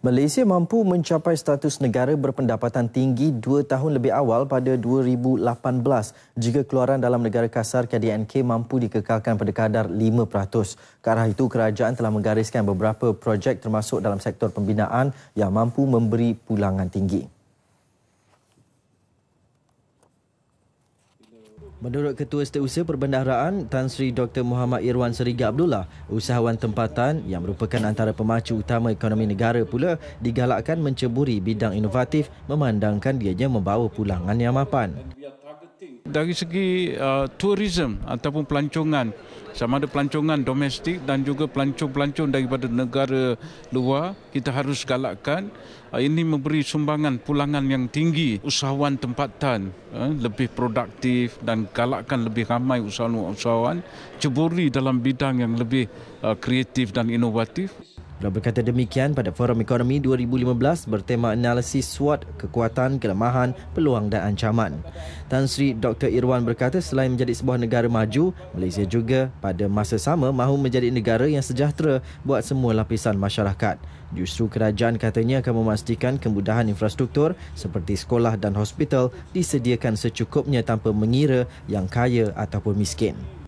Malaysia mampu mencapai status negara berpendapatan tinggi dua tahun lebih awal pada 2018 jika keluaran dalam negara kasar KDNK mampu dikekalkan pada kadar 5%. Ke arah itu, kerajaan telah menggariskan beberapa projek termasuk dalam sektor pembinaan yang mampu memberi pulangan tinggi. Menurut Ketua Setiausaha Perbendaharaan Tan Sri Dr. Muhammad Irwan Seriga Abdullah, usahawan tempatan yang merupakan antara pemacu utama ekonomi negara pula digalakkan menceburi bidang inovatif memandangkan dianya membawa pulangan yang mapan dari segi uh, tourism ataupun pelancongan sama ada pelancongan domestik dan juga pelancong-pelancong daripada negara luar kita harus galakkan uh, ini memberi sumbangan pulangan yang tinggi usahawan tempatan uh, lebih produktif dan galakkan lebih ramai usahawan-usahawan ceburi dalam bidang yang lebih uh, kreatif dan inovatif Beliau berkata demikian pada Forum Ekonomi 2015 bertema analisis SWOT, kekuatan, kelemahan, peluang dan ancaman. Tan Sri Dr. Irwan berkata selain menjadi sebuah negara maju, Malaysia juga pada masa sama mahu menjadi negara yang sejahtera buat semua lapisan masyarakat. Justru kerajaan katanya akan memastikan kemudahan infrastruktur seperti sekolah dan hospital disediakan secukupnya tanpa mengira yang kaya ataupun miskin.